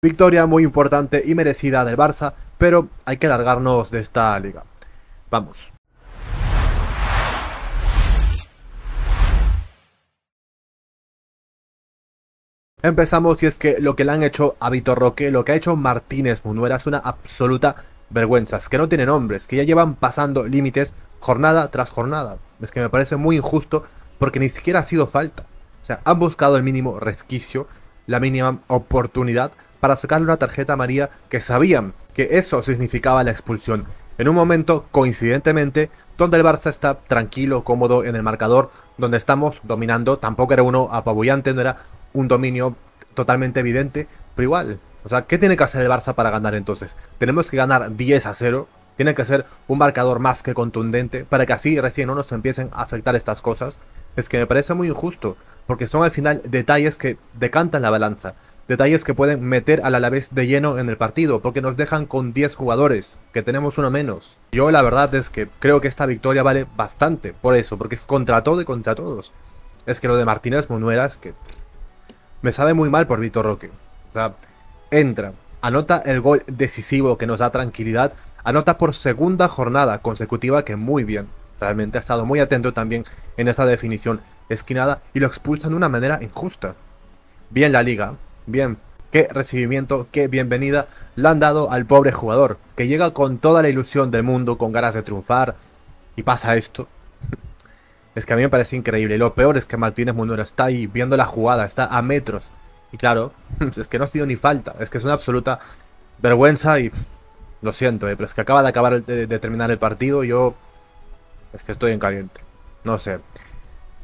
Victoria muy importante y merecida del Barça, pero hay que largarnos de esta liga. Vamos. Empezamos y es que lo que le han hecho a Vitor Roque, lo que ha hecho Martínez Munuera es una absoluta vergüenza, es que no tienen nombres, que ya llevan pasando límites jornada tras jornada. Es que me parece muy injusto porque ni siquiera ha sido falta. O sea, han buscado el mínimo resquicio, la mínima oportunidad para sacarle una tarjeta a María, que sabían que eso significaba la expulsión. En un momento, coincidentemente, donde el Barça está tranquilo, cómodo en el marcador, donde estamos dominando, tampoco era uno apabullante, no era un dominio totalmente evidente, pero igual. O sea, ¿qué tiene que hacer el Barça para ganar entonces? Tenemos que ganar 10 a 0, tiene que ser un marcador más que contundente para que así recién no nos empiecen a afectar estas cosas. Es que me parece muy injusto, porque son al final detalles que decantan la balanza detalles que pueden meter a la vez de lleno en el partido, porque nos dejan con 10 jugadores, que tenemos uno menos. Yo la verdad es que creo que esta victoria vale bastante por eso, porque es contra todo y contra todos. Es que lo de Martínez es que me sabe muy mal por Vitor Roque. O sea, entra, anota el gol decisivo que nos da tranquilidad, anota por segunda jornada consecutiva que muy bien. Realmente ha estado muy atento también en esta definición esquinada y lo expulsan de una manera injusta. Bien la liga, Bien, qué recibimiento, qué bienvenida le han dado al pobre jugador, que llega con toda la ilusión del mundo, con ganas de triunfar, y pasa esto. Es que a mí me parece increíble. Y lo peor es que Martínez Munero está ahí viendo la jugada, está a metros. Y claro, es que no ha sido ni falta. Es que es una absoluta vergüenza y lo siento, eh, pero es que acaba de acabar de, terminar el partido. Yo es que estoy en caliente. No sé.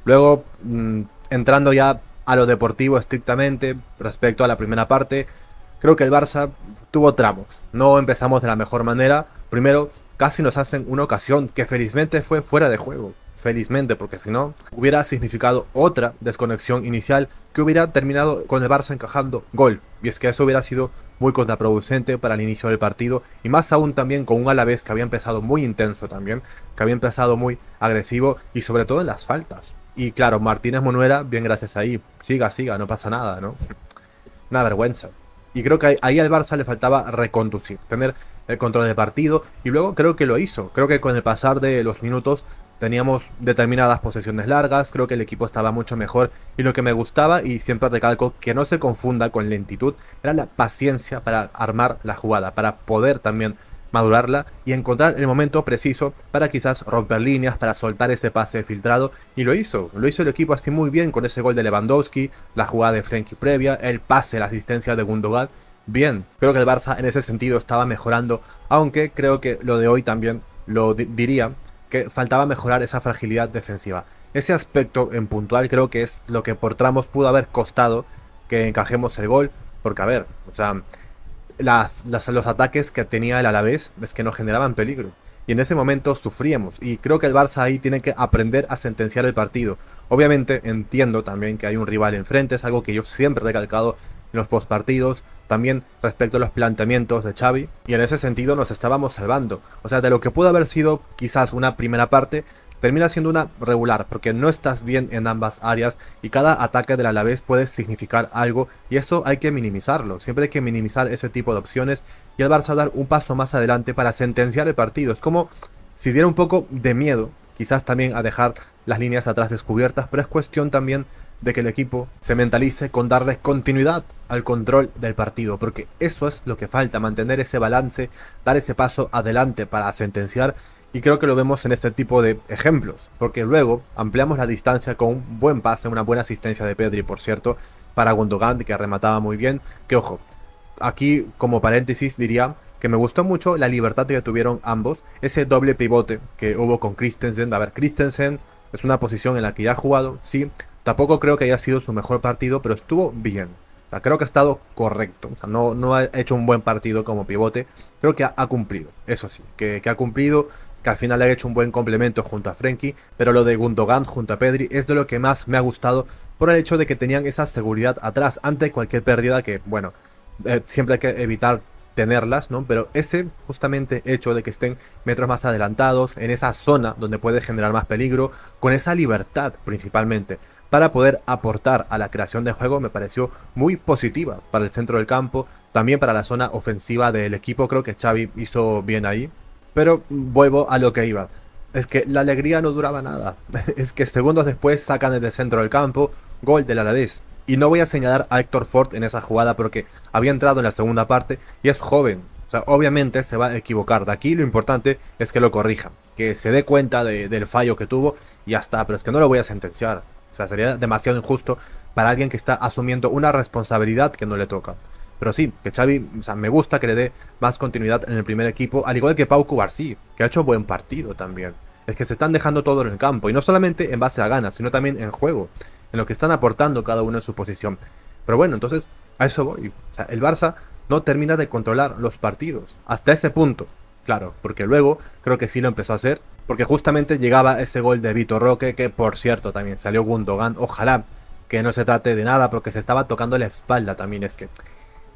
Luego, mm, entrando ya a lo deportivo estrictamente respecto a la primera parte, creo que el Barça tuvo tramos. No empezamos de la mejor manera. Primero, casi nos hacen una ocasión que felizmente fue fuera de juego. Felizmente, porque si no, hubiera significado otra desconexión inicial que hubiera terminado con el Barça encajando gol. Y es que eso hubiera sido muy contraproducente para el inicio del partido y más aún también con un Alavés que había empezado muy intenso también, que había empezado muy agresivo y sobre todo en las faltas. Y claro, Martínez Monuera, bien gracias ahí. Siga, siga, no pasa nada, ¿no? Una vergüenza. Y creo que ahí al Barça le faltaba reconducir, tener el control del partido. Y luego creo que lo hizo. Creo que con el pasar de los minutos teníamos determinadas posesiones largas. Creo que el equipo estaba mucho mejor. Y lo que me gustaba, y siempre recalco que no se confunda con lentitud, era la paciencia para armar la jugada, para poder también madurarla y encontrar el momento preciso para quizás romper líneas, para soltar ese pase filtrado. Y lo hizo, lo hizo el equipo así muy bien con ese gol de Lewandowski, la jugada de Frenkie previa, el pase, la asistencia de Gundogan. Bien, creo que el Barça en ese sentido estaba mejorando, aunque creo que lo de hoy también lo diría, que faltaba mejorar esa fragilidad defensiva. Ese aspecto en puntual creo que es lo que por tramos pudo haber costado que encajemos el gol, porque a ver, o sea, las, los ataques que tenía el Alavés es que nos generaban peligro. Y en ese momento sufríamos. Y creo que el Barça ahí tiene que aprender a sentenciar el partido. Obviamente entiendo también que hay un rival enfrente, es algo que yo siempre he recalcado en los postpartidos, también respecto a los planteamientos de Xavi, y en ese sentido nos estábamos salvando. O sea, de lo que pudo haber sido quizás una primera parte, termina siendo una regular porque no estás bien en ambas áreas y cada ataque del Alavés puede significar algo y eso hay que minimizarlo, siempre hay que minimizar ese tipo de opciones y el Barça dar un paso más adelante para sentenciar el partido, es como si diera un poco de miedo quizás también a dejar las líneas atrás descubiertas, pero es cuestión también de que el equipo se mentalice con darle continuidad al control del partido, porque eso es lo que falta, mantener ese balance, dar ese paso adelante para sentenciar y creo que lo vemos en este tipo de ejemplos, porque luego ampliamos la distancia con un buen pase, una buena asistencia de Pedri, por cierto, para Gundogan, que remataba muy bien. Que ojo, aquí como paréntesis diría que me gustó mucho la libertad que tuvieron ambos, ese doble pivote que hubo con Christensen. A ver, Christensen es una posición en la que ya ha jugado, sí, tampoco creo que haya sido su mejor partido, pero estuvo bien. creo que ha estado correcto. no, no ha hecho un buen partido como pivote. Creo que ha, cumplido. Eso sí, que ha cumplido que al final ha hecho un buen complemento junto a Frenkie, pero lo de Gundogan junto a Pedri es de lo que más me ha gustado por el hecho de que tenían esa seguridad atrás ante cualquier pérdida que, bueno, eh, siempre hay que evitar tenerlas, ¿no? Pero ese justamente hecho de que estén metros más adelantados, en esa zona donde puede generar más peligro, con esa libertad principalmente, para poder aportar a la creación de juego, me pareció muy positiva para el centro del campo, también para la zona ofensiva del equipo, creo que Xavi hizo bien ahí, pero vuelvo a lo que iba. Es que la alegría no duraba nada. Es que segundos después sacan desde centro del campo gol del Alavés. Y no voy a señalar a Héctor Ford en esa jugada porque había entrado en la segunda parte y es joven. O sea, obviamente se va a equivocar. De aquí lo importante es que lo corrija. Que se dé cuenta del fallo que tuvo y ya está. Pero es que no lo voy a sentenciar. O sea, sería demasiado injusto para alguien que está asumiendo una responsabilidad que no le toca. Pero sí, que Xavi, o sea, me gusta que le dé más continuidad en el primer equipo, al igual que Pau Cubarsí, que ha hecho buen partido también. Es que se están dejando todo en el campo, y no solamente en base a ganas, sino también en juego, en lo que están aportando cada uno en su posición. Pero bueno, entonces, a eso voy. O sea, el Barça no termina de controlar los partidos, hasta ese punto. Claro, porque luego creo que sí lo empezó a hacer, porque justamente llegaba ese gol de Vitor Roque, que por cierto también salió Gundogan, ojalá que no se trate de nada, porque se estaba tocando la espalda también, es que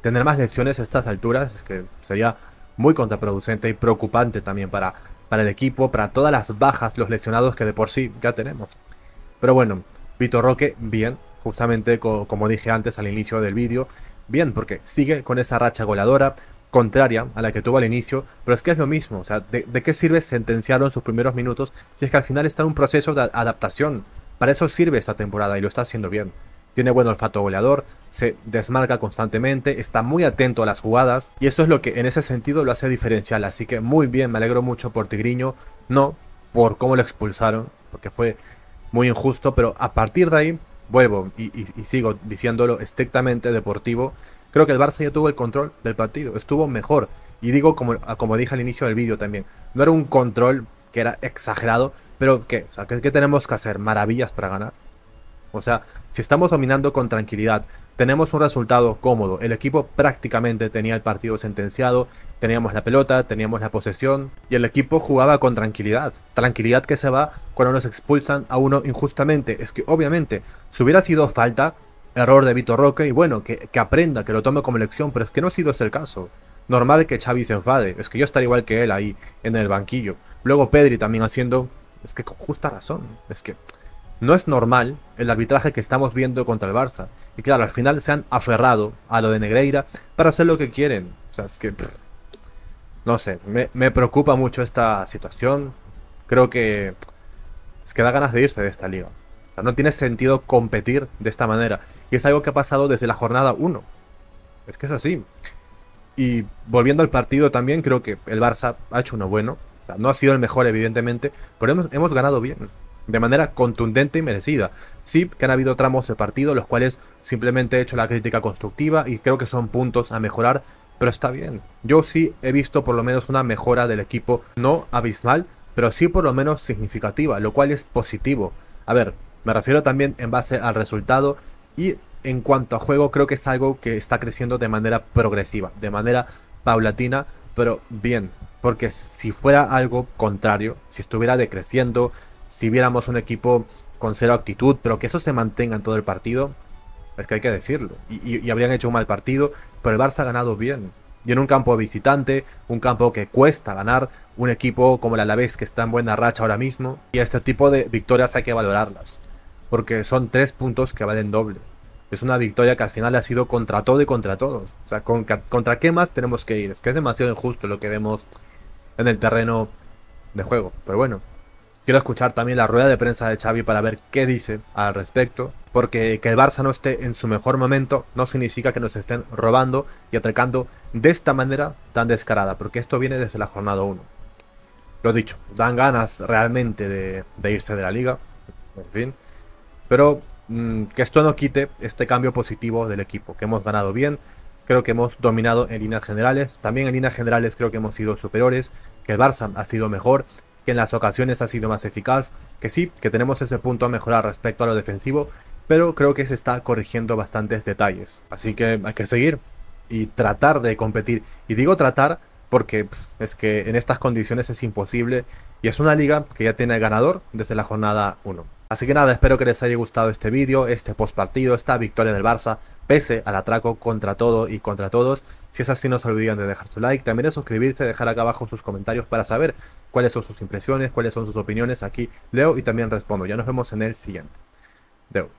tener más lesiones a estas alturas es que sería muy contraproducente y preocupante también para, para el equipo, para todas las bajas, los lesionados que de por sí ya tenemos. Pero bueno, Vitor Roque, bien, justamente como dije antes al inicio del vídeo, bien, porque sigue con esa racha goleadora, contraria a la que tuvo al inicio, pero es que es lo mismo, o sea, ¿de, de qué sirve sentenciarlo en sus primeros minutos si es que al final está en un proceso de adaptación? Para eso sirve esta temporada y lo está haciendo bien tiene buen olfato goleador, se desmarca constantemente, está muy atento a las jugadas y eso es lo que en ese sentido lo hace diferencial. Así que muy bien, me alegro mucho por Tigriño, no por cómo lo expulsaron, porque fue muy injusto, pero a partir de ahí vuelvo y, sigo diciéndolo estrictamente deportivo, creo que el Barça ya tuvo el control del partido, estuvo mejor. Y digo, como, ah, como dije al inicio del vídeo también, no era un control que era exagerado, pero que, tenemos que hacer? ¿Maravillas para ganar? O sea, si estamos dominando con tranquilidad, tenemos un resultado cómodo. El equipo prácticamente tenía el partido sentenciado, teníamos la pelota, teníamos la posesión y el equipo jugaba con tranquilidad. Tranquilidad que se va cuando nos expulsan a uno injustamente. Es que obviamente, si hubiera sido falta, error de Vitor Roque y bueno, que, aprenda, que lo tome como lección, pero es que no ha sido ese el caso. Normal que Xavi se enfade, es que yo estaría igual que él ahí en el banquillo. Luego Pedri también haciendo, es que con justa razón, es que... No es normal el arbitraje que estamos viendo contra el Barça. Y claro, al final se han aferrado a lo de Negreira para hacer lo que quieren. O sea, es que... no sé, me, preocupa mucho esta situación. Creo que... Es que da ganas de irse de esta liga. O sea, no tiene sentido competir de esta manera. Y es algo que ha pasado desde la jornada 1. Es que es así. Y volviendo al partido también, creo que el Barça ha hecho uno bueno. O sea, no ha sido el mejor, evidentemente, pero hemos, hemos ganado bien de manera contundente y merecida. Sí, que han habido tramos de partido, los cuales simplemente he hecho la crítica constructiva y creo que son puntos a mejorar, pero está bien. Yo sí he visto por lo menos una mejora del equipo, no abismal, pero sí por lo menos significativa, lo cual es positivo. A ver, me refiero también en base al resultado y en cuanto a juego creo que es algo que está creciendo de manera progresiva, de manera paulatina, pero bien. Porque si fuera algo contrario, si estuviera decreciendo, si viéramos un equipo con cero actitud, pero que eso se mantenga en todo el partido, es que hay que decirlo. Y, habrían hecho un mal partido, pero el Barça ha ganado bien. Y en un campo visitante, un campo que cuesta ganar, un equipo como el Alavés que está en buena racha ahora mismo. Y este tipo de victorias hay que valorarlas, porque son tres puntos que valen doble. Es una victoria que al final ha sido contra todo y contra todos. O sea, ¿contra qué más tenemos que ir? Es que es demasiado injusto lo que vemos en el terreno de juego. Pero bueno, Quiero escuchar también la rueda de prensa de Xavi para ver qué dice al respecto, porque que el Barça no esté en su mejor momento no significa que nos estén robando y atracando de esta manera tan descarada, porque esto viene desde la jornada 1. Lo dicho, dan ganas realmente de, irse de la liga, en fin, pero mm, que esto no quite este cambio positivo del equipo, que hemos ganado bien, creo que hemos dominado en líneas generales. También en líneas generales creo que hemos sido superiores, que el Barça ha sido mejor, que en las ocasiones ha sido más eficaz, que sí, que tenemos ese punto a mejorar respecto a lo defensivo, pero creo que se está corrigiendo bastantes detalles. Así que hay que seguir y tratar de competir. Y digo tratar porque pues, es que en estas condiciones es imposible y es una liga que ya tiene ganador desde la jornada 1. Así que nada, espero que les haya gustado este vídeo, este postpartido. esta victoria del Barça pese al atraco contra todo y contra todos. Si es así, no se olviden de dejar su like, también de suscribirse, dejar acá abajo sus comentarios para saber cuáles son sus impresiones, cuáles son sus opiniones. Aquí leo y también respondo. Ya nos vemos en el siguiente. Deu.